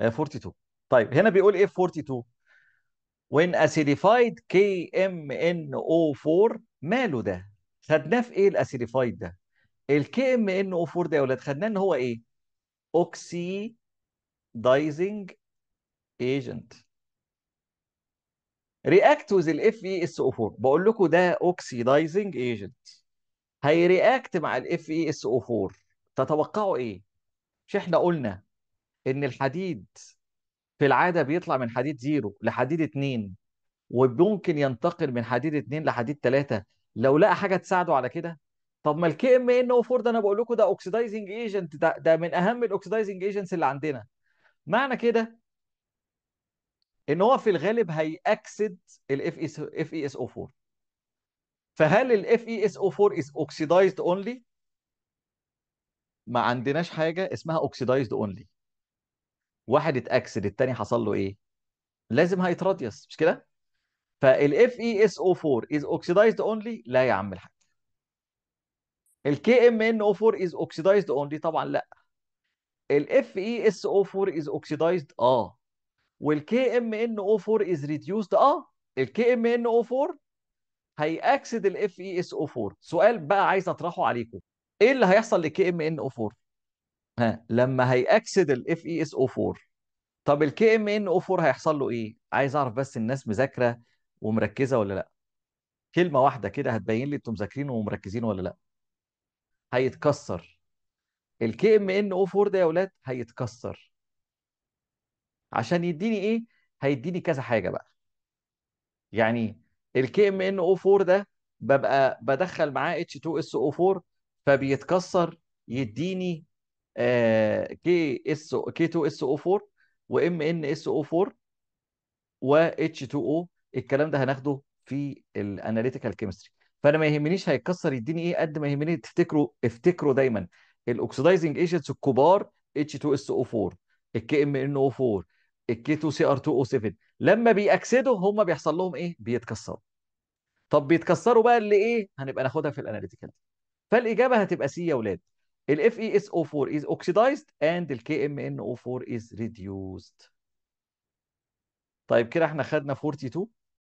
42 آه، طيب هنا بيقول ايه 42 when acidified KMnO4 ماله ده خدناه في ايه الاسيديفايد ده ال KMnO4 ده يا ولاد خدناه ان هو ايه oxidizing agent رياكت وذ الاف اي اس او 4 بقول لكم ده اوكسيدايزنج ايجنت هيرياكت مع الاف اي اس او 4 تتوقعوا ايه؟ مش احنا قلنا ان الحديد في العاده بيطلع من حديد زيرو لحديد اتنين وممكن ينتقل من حديد اتنين لحديد تلاته لو لقى حاجه تساعده على كده طب ما الكي ام ان او 4 ده انا بقول لكم ده اوكسيدايزنج ايجنت ده, ده من اهم الاوكسيدايزنج ايجنتس اللي عندنا معنى كده ان هو في الغالب هيأكسد الاف اي اس او 4 فهل الاف اي اس او 4 از اوكسيدايزد اونلي؟ ما عندناش حاجه اسمها اوكسيدايزد اونلي واحد اتاكسد الثاني حصل له ايه لازم هيتراديوس مش كده فالاف اي اس او 4 از اوكسيدايزد اونلي لا يا عم الحاج الكي ام ان او 4 از اوكسيدايزد اونلي طبعا لا الاف اي اس او 4 از اوكسيدايزد اه والكي ام ان او 4 از ريديوسد اه الكي ام ان او 4 هيأكسد الاف اي اس او 4 سؤال بقى عايز اطرحه عليكم ايه اللي هيحصل للكي ام ان او 4 ها لما هيأكسد الاف اي اس او 4 طب الكي ام ان او 4 هيحصل له ايه؟ عايز اعرف بس الناس مذاكره ومركزه ولا لا كلمه واحده كده هتبين لي انتم مذاكرين ومركزين ولا لا هيتكسر الكي ام ان او 4 ده يا اولاد هيتكسر عشان يديني ايه هيديني كذا حاجه بقى يعني الكي ام ان او 4 ده ببقى بدخل معاه اتش 2 اس او 4 فبيتكسر يديني كي اس كي 2 اس او 4 وام ان اس او 4 و اتش 2 او الكلام ده هناخده في الاناليتيكال كيمستري فانا ما يهمنيش هيتكسر يديني ايه قد ما يهمني تفتكروا افتكروا دايما الاكسدايزنج ايجنتس الكبار اتش 2 اس او 4 الكي ام ان او 4 الكي 2 سي ار 2 او 7 لما بيأكسدوا هم بيحصل لهم ايه؟ بيتكسروا. طب بيتكسروا بقى لايه؟ هنبقى ناخدها في الاناليتيكال. فالاجابه هتبقى سي يا ولاد. ال FeSO4 is oxidized and ال KMnO4 is reduced. طيب كده احنا خدنا 42